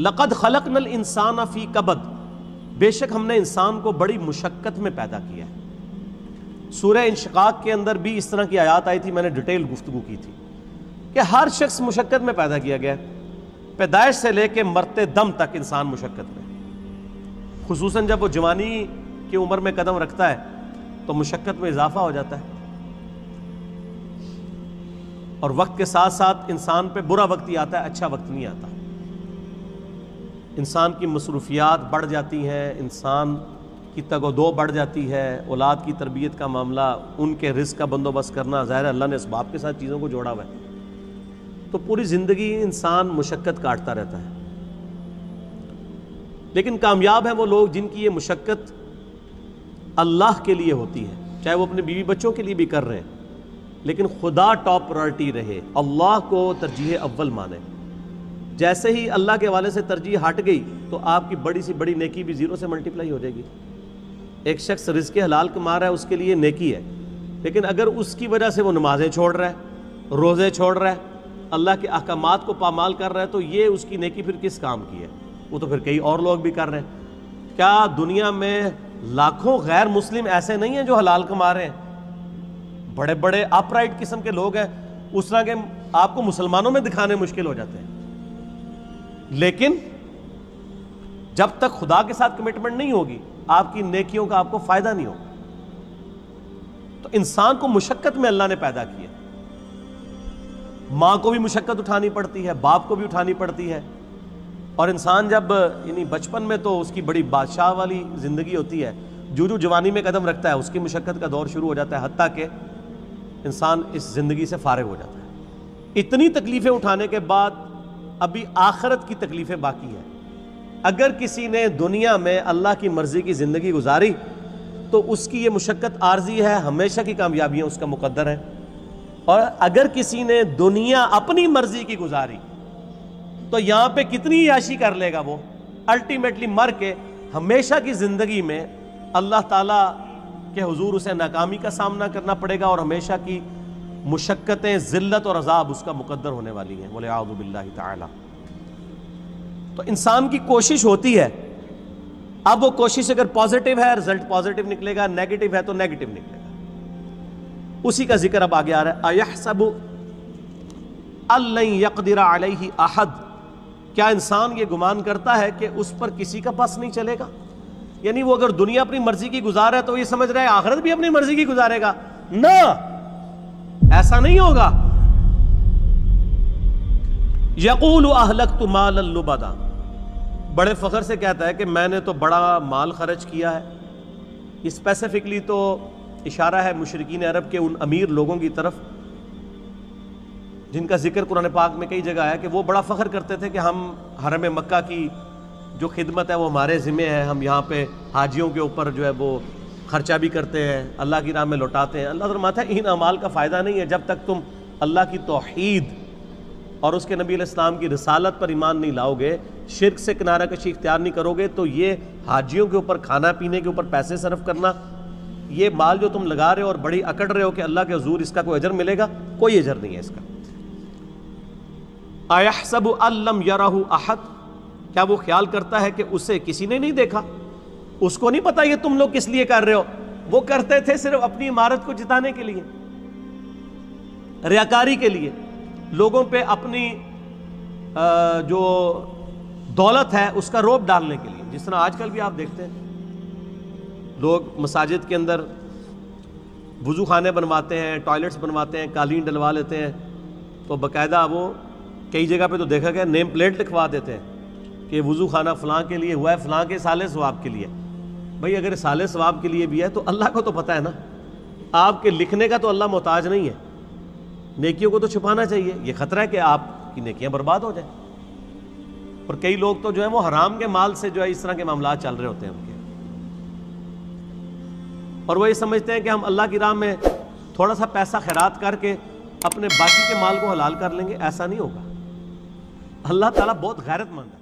लक़द खलक नल इंसान फ़ी कबद बेशक हमने इंसान को बड़ी मुशक्क़त में पैदा किया है सूर्य इंशकाक के अंदर भी इस तरह की आयात आई थी मैंने डिटेल गुफ्तु की थी कि हर शख्स मुशक्क़त में पैदा किया गया पैदाइश से लेके मरते दम तक इंसान मुशक्क़त में खसूस जब वो जवानी की उम्र में कदम रखता है तो मुशक्क़त में इजाफा हो जाता है और वक्त के साथ साथ इंसान पर बुरा वक्त ही आता है अच्छा वक्त नहीं आता इंसान की मसरूफियात बढ़ जाती हैं इंसान की तगो दो बढ़ जाती है औलाद की तरबियत का मामला उनके रिस्क का बंदोबस्त करना ज़ाहिर अल्लाह ने इस बाप के साथ चीज़ों को जोड़ा हुआ है तो पूरी ज़िंदगी इंसान मुशक्क़त काटता रहता है लेकिन कामयाब हैं वो लोग जिनकी ये मुशक्क़त अल्लाह के लिए होती है चाहे वो अपने बीवी बच्चों के लिए भी कर रहे हैं लेकिन खुदा टॉप प्रायोरिटी रहे अल्लाह को तरजीह अव्वल माने जैसे ही अल्लाह के वाले से तरजीह हट गई तो आपकी बड़ी सी बड़ी नेकी भी ज़ीरो से मल्टीप्लाई हो जाएगी एक शख्स रिस्क हलाल कमा रहा है उसके लिए नेकी है लेकिन अगर उसकी वजह से वो नमाज़ें छोड़ रहा है रोज़े छोड़ रहा है अल्लाह के अहकाम को पामाल कर रहा है तो ये उसकी नेकी फिर किस काम की है वो तो फिर कई और लोग भी कर रहे हैं क्या दुनिया में लाखों गैर मुस्लिम ऐसे नहीं हैं जो हलाल कमा रहे हैं बड़े बड़े अपराइट किस्म के लोग हैं उस तरह के आपको मुसलमानों में दिखाने मुश्किल हो जाते हैं लेकिन जब तक खुदा के साथ कमिटमेंट नहीं होगी आपकी नेकियों का आपको फायदा नहीं होगा तो इंसान को मुशक्कत में अल्लाह ने पैदा किया मां को भी मुशक्कत उठानी पड़ती है बाप को भी उठानी पड़ती है और इंसान जब यानी बचपन में तो उसकी बड़ी बादशाह वाली ज़िंदगी होती है जो जो जवानी में कदम रखता है उसकी मुशक्क़त का दौर शुरू हो जाता है हती के इंसान इस ज़िंदगी से फारग हो जाता है इतनी तकलीफ़ें उठाने के बाद अभी आखरत की तकलीफ़ें बाकी हैं अगर किसी ने दुनिया में अल्लाह की मर्ज़ी की ज़िंदगी गुजारी तो उसकी ये मुशक्क़त आर्जी है हमेशा की कामयाबियाँ उसका मुकद्दर है और अगर किसी ने दुनिया अपनी मर्ज़ी की गुजारी तो यहाँ पे कितनी याशी कर लेगा वो अल्टीमेटली मर के हमेशा की ज़िंदगी में अल्लाह ताला के हुजूर उसे नाकामी का सामना करना पड़ेगा और हमेशा की मुशक्क़तें जिल्लत और अजाब उसका मुकद्दर होने वाली हैं बोले आउदबिल्ला तला तो इंसान की कोशिश होती है अब वो कोशिश अगर पॉजिटिव है रिजल्ट पॉजिटिव निकलेगा नेगेटिव है तो नेगेटिव निकलेगा उसी का जिक्र अब आगे आ रहा है अयह सब यकदरा अहद क्या इंसान ये गुमान करता है कि उस पर किसी का पास नहीं चलेगा यानी वो अगर दुनिया अपनी मर्जी की गुजार है तो ये समझ रहा है आखिरत भी अपनी मर्जी की गुजारेगा ना ऐसा नहीं होगा यकूल अहलक तो अल्लुबादा बड़े फ़ख्र से कहता है कि मैंने तो बड़ा माल खर्च किया है स्पेसिफिकली तो इशारा है मुशरकिन अरब के उन अमीर लोगों की तरफ जिनका जिक्र कुरान पाक में कई जगह आया कि वो बड़ा फ़ख्र करते थे कि हम हरम मक्का की जो खिदमत है वो हमारे ज़िम्मे है हम यहाँ पे हाजियों के ऊपर जो है वो ख़र्चा भी करते हैं अल्लाह की राह में लौटाते हैं अल्लाह फरमाता है इन अमाल का फ़ायदा नहीं है जब तक तुम अल्लाह की तोहद और उसके नबी इस्लाम की रसालत पर ईमान नहीं लाओगे शिरक से किनारा कशी इख्तियार नहीं करोगे तो ये हाजियों के ऊपर खाना पीने के ऊपर पैसे सर्फ करना ये माल जो तुम लगा रहे हो और बड़ी अकड़ रहे हो कि अल्लाह के हजूर इसका कोई अजर मिलेगा कोई अजर नहीं है इसका आयासब अल्लम यराहू आहत क्या वो ख्याल करता है कि उसे किसी ने नहीं देखा उसको नहीं पता ये तुम लोग किस लिए कर रहे हो वो करते थे सिर्फ अपनी इमारत को जिताने के लिए रियाकारी के लिए लोगों पे अपनी जो दौलत है उसका रोप डालने के लिए जिस तरह आजकल भी आप देखते हैं लोग मसाजिद के अंदर वजू खाने बनवाते हैं टॉयलेट्स बनवाते हैं कालीन डलवा लेते हैं तो बकायदा वो कई जगह पे तो देखा गया नेम प्लेट लिखवा देते हैं कि वज़ू खाना फलां के लिए हुआ है फलां के साले स्वाब के लिए भाई अगर साले सवाब के लिए भी है तो अल्लाह को तो पता है ना आपके लिखने का तो अल्लाह मोहताज नहीं है नेकियों को तो छुपाना चाहिए यह ख़तरा है कि आपकी नेकियां बर्बाद हो जाए और कई लोग तो जो है वो हराम के माल से जो है इस तरह के मामला चल रहे होते हैं उनके और वो ये समझते हैं कि हम अल्लाह की राह में थोड़ा सा पैसा खैरात करके अपने बाकी के माल को हलाल कर लेंगे ऐसा नहीं होगा अल्लाह ताला बहुत गैरतमंद है